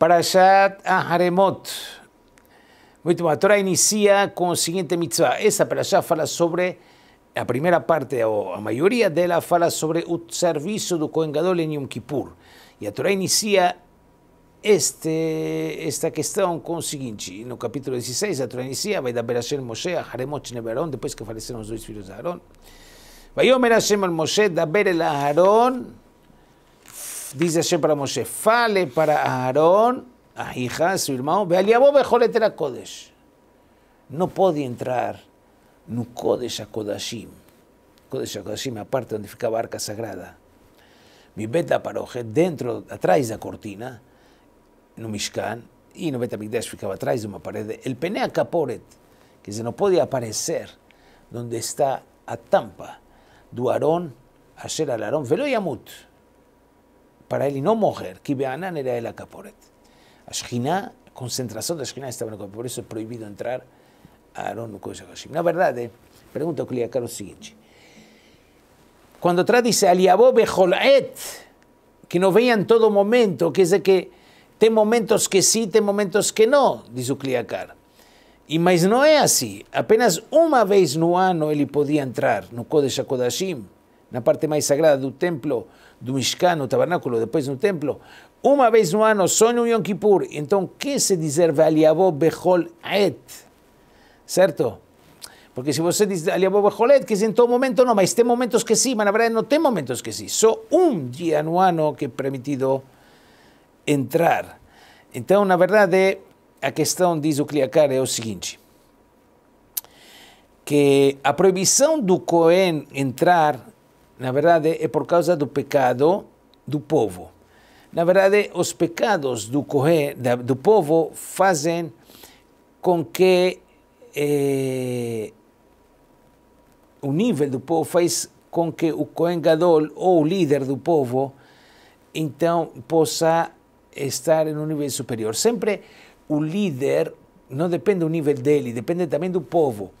Parashat Aharemot. La Torah inicia con la siguiente mitzvah. Esa parashat habla sobre la primera parte o la mayoría de la fala sobre el servicio del Kohen Gadol en Yom Kippur. Y la Torah inicia este, esta con lo siguiente En el capítulo 16, la va inicia, a dar Berashem Moshe, a Haremot Neberón, Después que fallecieron los dos hijos de Aarón. a Omer a al Moshe, da Bere Aarón, Dice Hashem para Moshe, fale para Aarón, a hija, su hermano, ve al Kodesh. No puede entrar no Kodesh a Kodashim. Kodesh a Kodashim, aparte donde ficaba arca sagrada. Mi beta paroje, dentro, atrás de la cortina, no Mishkan, y no beta ficaba atrás de una pared. El Penea Caporet, que se no podía aparecer, donde está a tampa, du Aarón, ayer al Aarón, velo y amut para él y no mujer. Kibeanan era el Akaporet. Ashkiná, concentración de Ashkiná estaba en el por eso es prohibido entrar a Aarón No La verdad, eh, pregunto a lo siguiente. Cuando atrás dice Aliabó Bejolaet, que no veía en todo momento, que es de que tem momentos que sí, tem momentos que no, dice Kuliakar. Y más no es así. Apenas una vez no ano él podía entrar no Kodesh en la parte más sagrada del templo, do Mishkan, no tabernáculo, depois no templo, uma vez no ano, só no Yom Kippur. Então, se dizer Valiavó Bechol Et, certo? Porque se você diz Aliavó Bechol Et, que em todo momento não, mas tem momentos que sim, mas na verdade não tem momentos que sim. Só um dia no ano que é permitido entrar. Então, na verdade, a questão, diz o Kliakar, é o seguinte, que a proibição do Cohen entrar na verdade, é por causa do pecado do povo. Na verdade, os pecados do, corre, do povo fazem com que eh, o nível do povo faz com que o Kohen Gadol, ou o líder do povo, então possa estar em um nível superior. Sempre o líder não depende do nível dele, depende também do povo.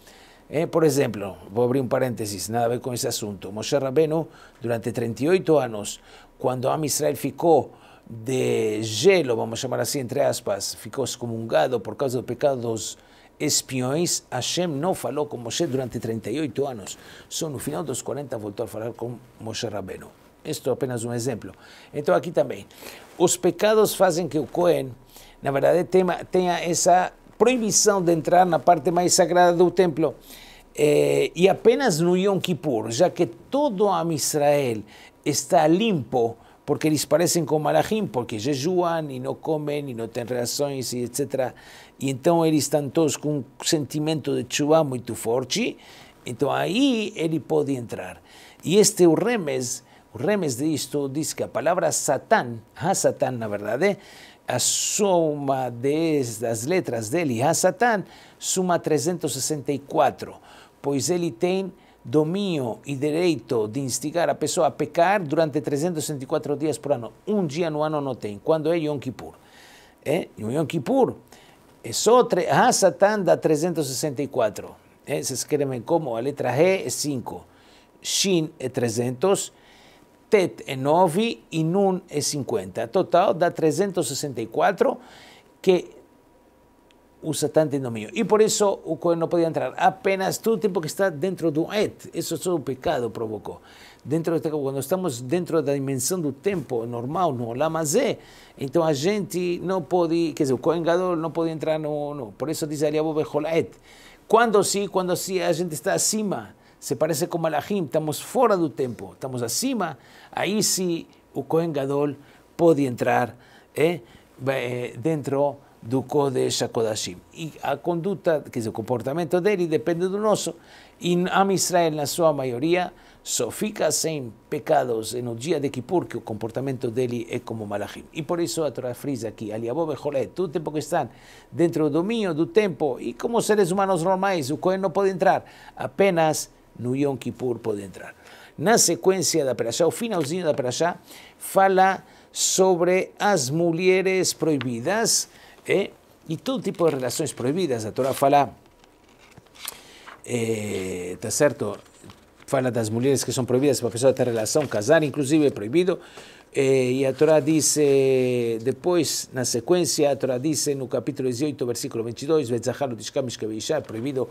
Eh, por por voy a abrir un paréntesis, nada a ver con ese asunto. Moshe Rabenu, durante 38 años, cuando Am Israel ficou de gelo, vamos a llamar así, entre aspas, ficou excomungado por causa de pecados espiones, espiões, Hashem no falou con Moshe durante 38 anos. Só no final dos 40 voltó a falar con Moshe Rabenu. Esto es apenas un ejemplo. Entonces aquí también, los pecados hacen que o Cohen, verdad, verdade, tenga esa proibição de entrar na parte mais sagrada do templo. É, e apenas no Yom Kippur, já que todo Am Israel está limpo, porque eles parecem com Malachim, porque jejuam e não comem e não têm reações e etc. E então eles estão todos com um sentimento de chuva muito forte, então aí ele pode entrar. E este é o remes, o remes disto diz que a palavra Satan a Satã na verdade, a soma de, das letras dele, Hassatan, suma 364, pois ele tem domínio e direito de instigar a pessoa a pecar durante 364 dias por ano. Um dia no ano não tem, quando é Yom Kippur. É, no Yom Kippur, é só Hassatan dá 364. É, vocês querem ver como? A letra G é 5, Shin é 300, TET es 9 y NUN es 50. Total da 364 que usa tanto dominio. Y por eso cohen no podía entrar. Apenas todo el tiempo que está dentro un et, eso es todo pecado provocó. Dentro este, estamos dentro de la dimensión del tiempo normal, no la então a gente não pode, quer dizer, entrar no, no. Por isso dice Ariabo et. Quando sí, quando sí, a gente está acima se parece com Malachim, estamos fora do tempo, estamos acima, aí sim o Kohen Gadol pode entrar é, dentro do Kodesh HaKodashim. E a conduta, quer dizer, o comportamento dele depende do nosso. E Am Israel, na sua maioria, só fica sem pecados no dia de Kippur, que o comportamento dele é como Malachim. E por isso a Torah frisa aqui, Aliabob Ejolé, todo o tempo que estão dentro do domínio do tempo, e como seres humanos normais, o Cohen não pode entrar, apenas no Yom Kippur pode entrar. Na sequência da Perashá, o finalzinho da Perashá, fala sobre as mulheres prohibidas eh, y todo tipo de relaciones prohibidas. A Torá fala, eh, ¿está cierto? certo? Fala das mulheres que son prohibidas para de pessoa ter relação, casar, inclusive prohibido. Eh, y Eh, e a Torá diz, después, depois, na sequência, a Torá diz no capítulo 18, versículo 22, prohibido proibido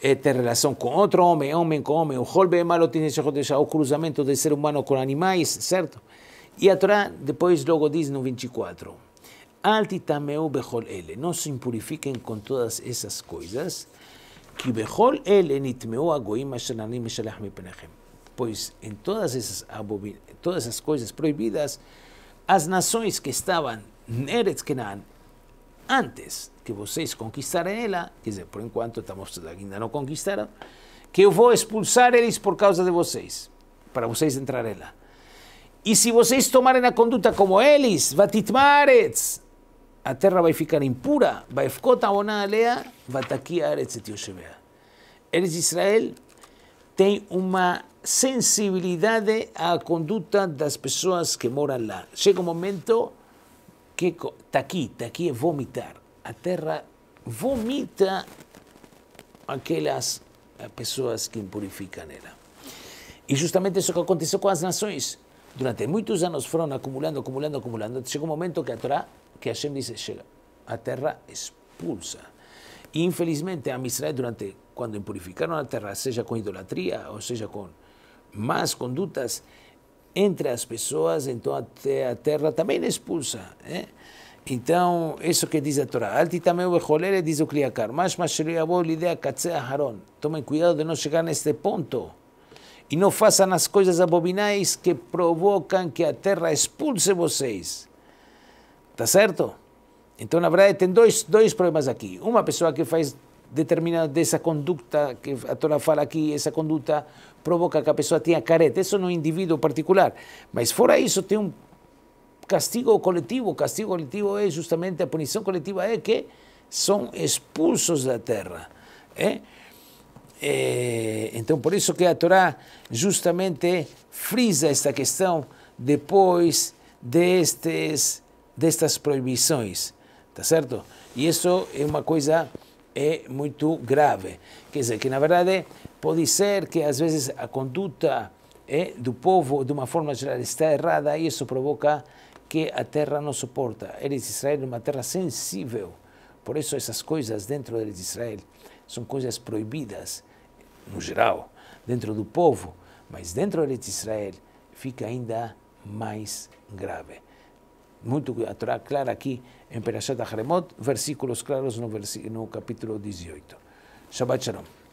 esta relación con otro hombre, hombre con hombre, o malo tiene o cruzamento de ser humano con animales, cierto. Y a después depois logo diz no 24, Alti tameu bechol ele, no se impurifiquen con todas esas cosas, que bechol ele nitmeu agoim ashananim meshalach mipenechem. Pues en todas essas, todas essas coisas proibidas, as nações que estavam Eretz Kenan, antes que vocês conquistarem ela, quer por enquanto estamos, ainda No conquistaron. que voy vou expulsar eles por causa de vocês, para vocês entrarem lá. E y si vocês tomarem la conducta como eles, Va a va a ficar impura, Va a vatakiaretz se Eles de Israel sensibilidad. uma la conducta de las personas que moran lá. Llega un um momento que taqui, tá tá aqui é vomitar. A terra vomita aquelas eh, pessoas que impurificam ela. E justamente isso que aconteceu com as nações. Durante muitos anos foram acumulando, acumulando, acumulando. Chegou um momento que a Torá, que Hashem disse, chega, a terra expulsa. E infelizmente a Israel, durante, quando impurificaram a terra, seja com idolatria ou seja com más condutas, entre as pessoas, então a terra também é expulsa. Né? Então, isso que diz a Torá. Alti também o Echolere diz o Kliakar. Mas, mas, ideia é Haron. Tomem cuidado de não chegar neste ponto. E não façam as coisas abominais que provocam que a terra expulse vocês. Tá certo? Então, na verdade, tem dois, dois problemas aqui. Uma pessoa que faz determinada dessa conduta que a Torá fala aqui, essa conduta provoca que a pessoa tenha careta. Isso no indivíduo particular. Mas fora isso, tem um castigo coletivo. O castigo coletivo é justamente a punição coletiva é que são expulsos da terra. É? ¿eh? É, eh, então, por isso que a Torá justamente frisa esta questão depois destes, destas proibições, está certo? E isso é uma coisa é muito grave. Quer dizer, que na verdade pode ser que às vezes a conduta é, do povo, de uma forma geral, está errada e isso provoca que a terra não suporta. Eles Israel é uma terra sensível. Por isso essas coisas dentro de Israel são coisas proibidas, no geral, dentro do povo, mas dentro de Israel fica ainda mais grave muito clara aqui em Perashat Haremot, versículos claros no, versículo, no capítulo 18. Shabbat Shalom.